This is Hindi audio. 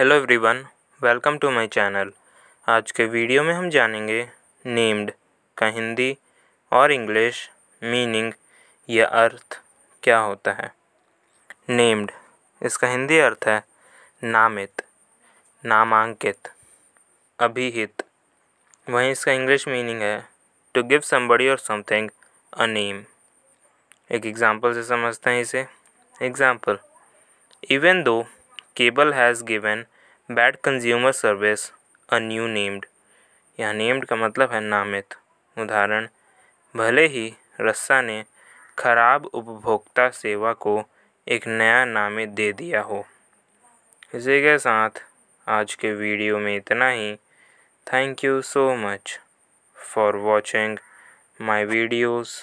hello everyone welcome to my channel आज के वीडियो में हम जानेंगे नेम्ड का हिंदी और इंग्लिश मीनिंग या अर्थ क्या होता है नेम्ड इसका हिंदी अर्थ है नामित नामांकित अभिहित वहीं इसका इंग्लिश मीनिंग है टू गिव समबडी और समथिंग अ नेम एक एग्ज़ाम्पल से समझते हैं इसे example even though cable has given bad consumer service a new named यह नेम्ड का मतलब है नामित उदाहरण भले ही रस्सा ने खराब उपभोक्ता सेवा को एक नया नामित दे दिया हो इसी के साथ आज के वीडियो में इतना ही thank you so much for watching my videos